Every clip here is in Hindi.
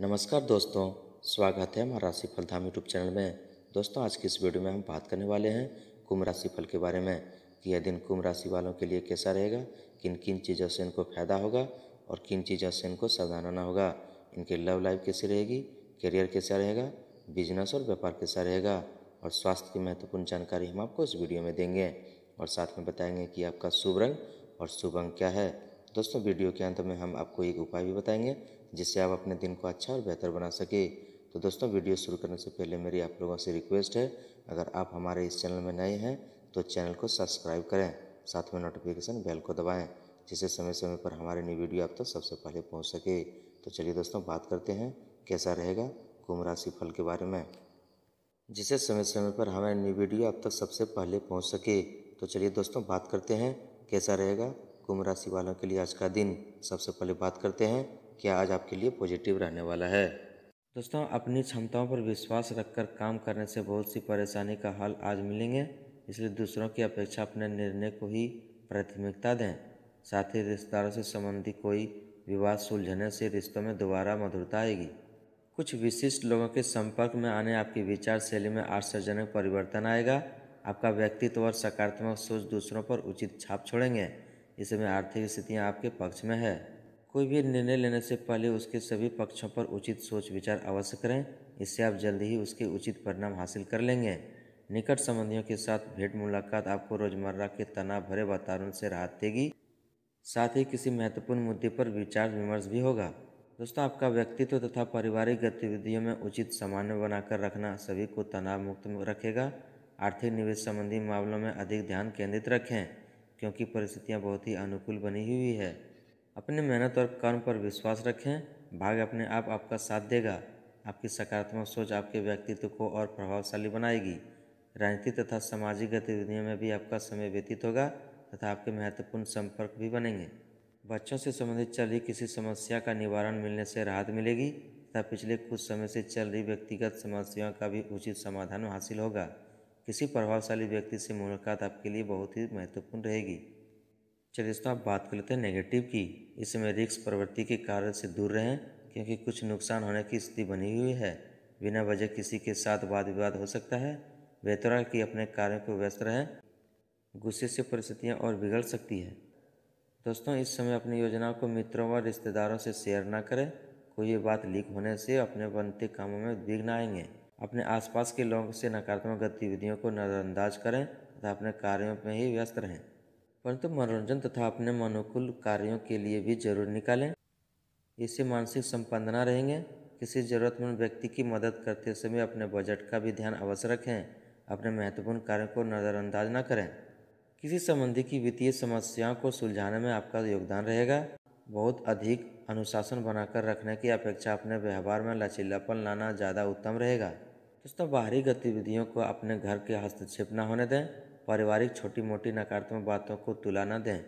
नमस्कार दोस्तों स्वागत है हमारा राशिफल धाम यूट्यूब चैनल में दोस्तों आज की इस वीडियो में हम बात करने वाले हैं कुंभ राशिफल के बारे में कि यह दिन कुंभ राशि वालों के लिए कैसा रहेगा किन किन चीज़ों से इनको फ़ायदा होगा और किन चीज़ों से इनको सावधान होना होगा इनके लव लाइफ कैसी रहेगी करियर कैसा रहेगा बिजनेस और व्यापार कैसा रहेगा और स्वास्थ्य की महत्वपूर्ण जानकारी हम आपको इस वीडियो में देंगे और साथ में बताएंगे कि आपका शुभ रंग और शुभ अंग क्या है दोस्तों वीडियो के अंत में हम आपको एक उपाय भी बताएंगे जिससे आप अपने दिन को अच्छा और बेहतर बना सके तो दोस्तों वीडियो शुरू करने से पहले मेरी आप लोगों से रिक्वेस्ट है अगर आप हमारे इस चैनल में नए हैं तो चैनल को सब्सक्राइब करें साथ में नोटिफिकेशन बेल को दबाएं जिससे समय समय पर हमारे नई वीडियो आप तक तो सबसे पहले पहुंच सके तो चलिए दोस्तों बात करते हैं कैसा रहेगा कुंभ राशि फल के बारे में जिसे समय समय पर हमारी न्यू वीडियो आप तक सबसे पहले पहुँच सके तो चलिए दोस्तों बात करते हैं कैसा रहेगा कुंभ राशि वालों के लिए आज का दिन सबसे पहले बात करते हैं क्या आज आपके लिए पॉजिटिव रहने वाला है दोस्तों अपनी क्षमताओं पर विश्वास रखकर काम करने से बहुत सी परेशानी का हल आज मिलेंगे इसलिए दूसरों की अपेक्षा अपने निर्णय को ही प्राथमिकता दें साथ ही रिश्तेदारों से संबंधित कोई विवाद सुलझने से रिश्तों में दोबारा मधुरता आएगी कुछ विशिष्ट लोगों के संपर्क में आने आपकी विचार शैली में आश्चर्यजनक परिवर्तन आएगा आपका व्यक्तित्व और सकारात्मक सोच दूसरों पर उचित छाप छोड़ेंगे इस समय आर्थिक स्थितियाँ आपके पक्ष में है कोई भी निर्णय लेने से पहले उसके सभी पक्षों पर उचित सोच विचार अवश्य करें इससे आप जल्दी ही उसके उचित परिणाम हासिल कर लेंगे निकट संबंधियों के साथ भेंट मुलाकात आपको रोजमर्रा के तनाव भरे वातावरण से राहत देगी साथ ही किसी महत्वपूर्ण मुद्दे पर विचार विमर्श भी होगा दोस्तों आपका व्यक्तित्व तथा तो पारिवारिक गतिविधियों में उचित सामान्य बनाकर रखना सभी को तनाव मुक्त रखेगा आर्थिक निवेश संबंधी मामलों में अधिक ध्यान केंद्रित रखें क्योंकि परिस्थितियाँ बहुत ही अनुकूल बनी हुई है अपने मेहनत और कर्म पर विश्वास रखें भाग्य अपने आप आपका साथ देगा आपकी सकारात्मक सोच आपके व्यक्तित्व को और प्रभावशाली बनाएगी राजनीतिक तथा सामाजिक गतिविधियों में भी आपका समय व्यतीत होगा तथा आपके महत्वपूर्ण संपर्क भी बनेंगे बच्चों से संबंधित चल रही किसी समस्या का निवारण मिलने से राहत मिलेगी तथा पिछले कुछ समय से चल रही व्यक्तिगत समस्याओं का भी उचित समाधान हासिल होगा किसी प्रभावशाली व्यक्ति से मुलाकात आपके लिए बहुत ही महत्वपूर्ण रहेगी चलिए दोस्तों आप बात कर लेते हैं नेगेटिव की इस समय रिक्स प्रवृत्ति के कारण से दूर रहें क्योंकि कुछ नुकसान होने की स्थिति बनी हुई है बिना वजह किसी के साथ वाद विवाद हो सकता है बेहतर कि अपने कार्य को व्यस्त रहें गुस्से से परिस्थितियाँ और बिगड़ सकती है दोस्तों इस समय अपनी योजनाओं को मित्रों व रिश्तेदारों से शेयर ना करें कोई ये बात लीक होने से अपने बनते कामों में विघ्न आएंगे अपने आसपास के लोगों से नकारात्मक गतिविधियों को नज़रअंदाज करें तथा अपने कार्यों में ही व्यस्त रहें परंतु मनोरंजन तथा अपने मनोकुल कार्यों के लिए भी जरूर निकालें इससे मानसिक संपन्दना रहेंगे किसी ज़रूरतमंद व्यक्ति की मदद करते समय अपने बजट का भी ध्यान अवश्य रखें अपने महत्वपूर्ण कार्यों को नज़रअंदाज न करें किसी संबंधी की वित्तीय समस्याओं को सुलझाने में आपका योगदान रहेगा बहुत अधिक अनुशासन बनाकर रखने की अपेक्षा अपने व्यवहार में लचीलापन लाना ज़्यादा उत्तम रहेगा दोस्तों बाहरी गतिविधियों को अपने घर के हस्तक्षेप न होने दें पारिवारिक छोटी मोटी नकारात्मक बातों को तुला न दें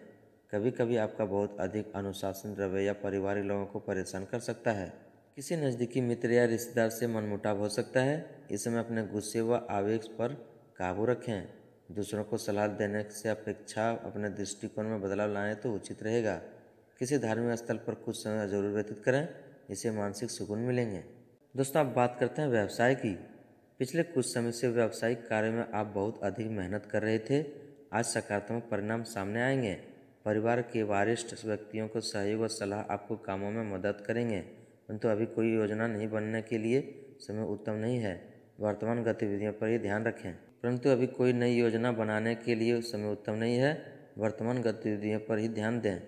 कभी कभी आपका बहुत अधिक अनुशासन रवैया पारिवारिक लोगों को परेशान कर सकता है किसी नज़दीकी मित्र या रिश्तेदार से मनमुटाव हो सकता है इस समय अपने गुस्से व आवेग पर काबू रखें दूसरों को सलाह देने से अपेक्षा अपने दृष्टिकोण में बदलाव लाएँ तो उचित रहेगा किसी धार्मिक स्थल पर कुछ समय जरूर व्यतीत करें इसे मानसिक सुकून मिलेंगे दोस्तों आप बात करते हैं व्यवसाय की पिछले कुछ समय से व्यावसायिक कार्य में आप बहुत अधिक मेहनत कर रहे थे आज सकारात्मक परिणाम सामने आएंगे परिवार के वरिष्ठ व्यक्तियों को सहयोग और सलाह आपको कामों में मदद करेंगे परंतु अभी कोई योजना नहीं बनने के लिए समय उत्तम नहीं है वर्तमान गतिविधियों पर ही ध्यान रखें परंतु अभी कोई नई योजना बनाने के लिए समय उत्तम नहीं है वर्तमान गतिविधियों पर ही ध्यान दें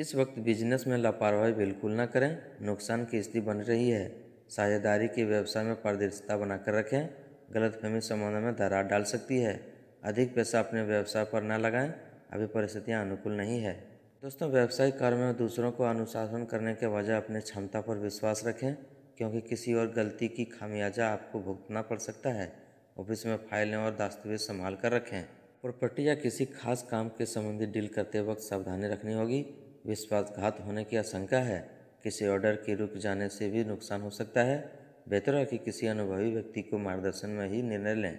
इस वक्त बिजनेस में लापरवाही बिल्कुल ना करें नुकसान की स्थिति बन रही है साझेदारी के व्यवसाय में पारदर्शिता बनाकर रखें गलतफहमी संबंध में दरार डाल सकती है अधिक पैसा अपने व्यवसाय पर ना लगाएं अभी परिस्थितियां अनुकूल नहीं है दोस्तों व्यावसायिक कार्य में दूसरों को अनुशासन करने के बजाय अपने क्षमता पर विश्वास रखें क्योंकि किसी और गलती की खामियाजा आपको भुगतना पड़ सकता है ऑफिस में फाइलें और दस्तावेज संभाल कर रखें प्रॉपर्टी या किसी खास काम के संबंधी डील करते वक्त सावधानी रखनी होगी विश्वासघात होने की आशंका है किसी ऑर्डर के रुक जाने से भी नुकसान हो सकता है बेहतर है कि किसी अनुभवी व्यक्ति को मार्गदर्शन में ही निर्णय लें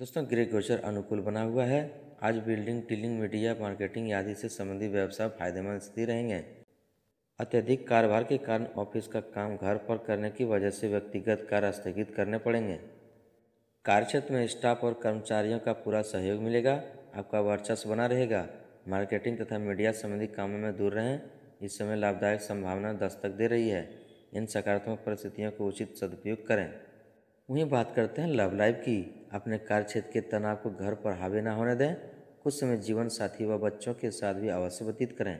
दोस्तों गृह गोचर अनुकूल बना हुआ है आज बिल्डिंग टीलिंग मीडिया मार्केटिंग आदि से संबंधित व्यवसाय फायदेमंद स्थिति रहेंगे अत्यधिक कारोबार के कारण ऑफिस का काम घर पर करने की वजह से व्यक्तिगत कार्य स्थगित करने पड़ेंगे कार्यक्षेत्र में स्टाफ और कर्मचारियों का पूरा सहयोग मिलेगा आपका वर्चस्व बना रहेगा मार्केटिंग तथा मीडिया संबंधी कामों में दूर रहें इस समय लाभदायक संभावना दस्तक दे रही है इन सकारात्मक परिस्थितियों को उचित सदुपयोग करें वहीं बात करते हैं लव लाइफ की अपने कार्य क्षेत्र के तनाव को घर पर हावी ना होने दें कुछ समय जीवन साथी व बच्चों के साथ भी अवश्य व्यतीत करें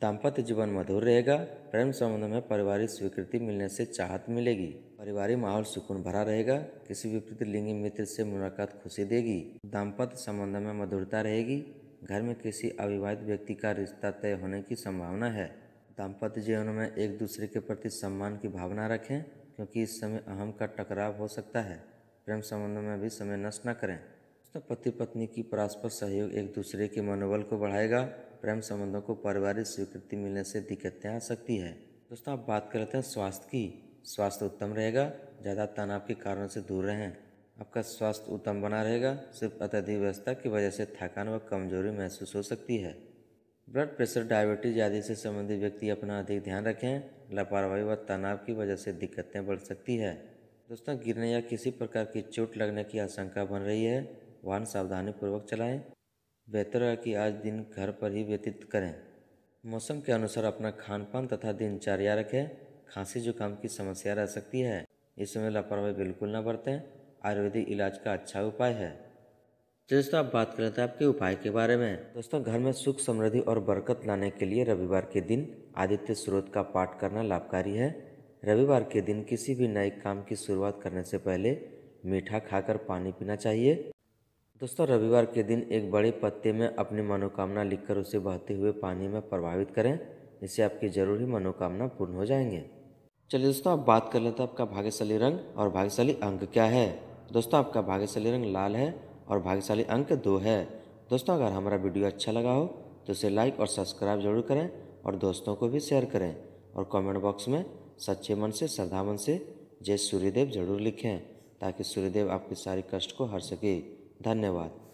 दाम्पत्य जीवन मधुर रहेगा प्रेम संबंध में पारिवारिक स्वीकृति मिलने से चाहत मिलेगी पारिवारिक माहौल सुकून भरा रहेगा किसी विपरीत लिंगी मित्र से मुलाकात खुशी देगी दाम्पत्य संबंध में मधुरता रहेगी घर में किसी अविवाहित व्यक्ति का रिश्ता तय होने की संभावना है दाम्पत्य जीवन में एक दूसरे के प्रति सम्मान की भावना रखें क्योंकि इस समय अहम का टकराव हो सकता है प्रेम संबंधों में भी समय नष्ट न करें तो पति पत्नी की परस्पर सहयोग एक दूसरे के मनोबल को बढ़ाएगा प्रेम संबंधों को पारिवारिक स्वीकृति मिलने से दिक्कतें आ सकती है दोस्तों आप बात कर लेते हैं स्वास्थ्य की स्वास्थ्य उत्तम रहेगा ज़्यादा तनाव के कारणों से दूर रहें आपका स्वास्थ्य उत्तम बना रहेगा सिर्फ अत्यधिक व्यवस्था की वजह से थकान व कमजोरी महसूस हो सकती है ब्लड प्रेशर डायबिटीज आदि से संबंधित व्यक्ति अपना अधिक ध्यान रखें लापरवाही व तनाव की वजह से दिक्कतें बढ़ सकती है दोस्तों गिरने या किसी प्रकार की चोट लगने की आशंका बन रही है वाहन सावधानीपूर्वक चलाएं बेहतर है कि आज दिन घर पर ही व्यतीत करें मौसम के अनुसार अपना खान पान तथा दिनचर्या रखें खांसी जुकाम की समस्या रह सकती है इस समय लापरवाही बिल्कुल न बरतें आयुर्वेदिक इलाज का अच्छा उपाय है दोस्तों आप बात कर तो आपके उपाय के बारे में दोस्तों घर में सुख समृद्धि और बरकत लाने के लिए रविवार के दिन आदित्य स्रोत का पाठ करना लाभकारी है रविवार के दिन किसी भी नए काम की शुरुआत करने से पहले मीठा खाकर पानी पीना चाहिए दोस्तों रविवार के दिन एक बड़े पत्ते में अपनी मनोकामना लिखकर उसे बहते हुए पानी में प्रभावित करें इससे आपकी जरूरी मनोकामना पूर्ण हो जाएंगे चलिए दोस्तों आप बात कर लेते हैं आपका भाग्यशाली रंग और भाग्यशाली अंक क्या है दोस्तों आपका भाग्यशाली रंग लाल है और भाग्यशाली अंक दो है दोस्तों अगर हमारा वीडियो अच्छा लगा हो तो इसे लाइक और सब्सक्राइब जरूर करें और दोस्तों को भी शेयर करें और कमेंट बॉक्स में सच्चे मन से श्रद्धा मन से जय सूर्यदेव जरूर लिखें ताकि सूर्यदेव आपके सारे कष्ट को हर सके धन्यवाद